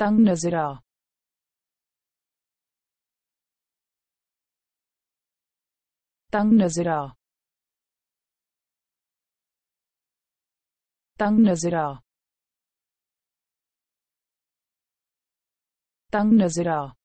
Tăng nazar Tăng nazar Tăng nazar Tăng nazar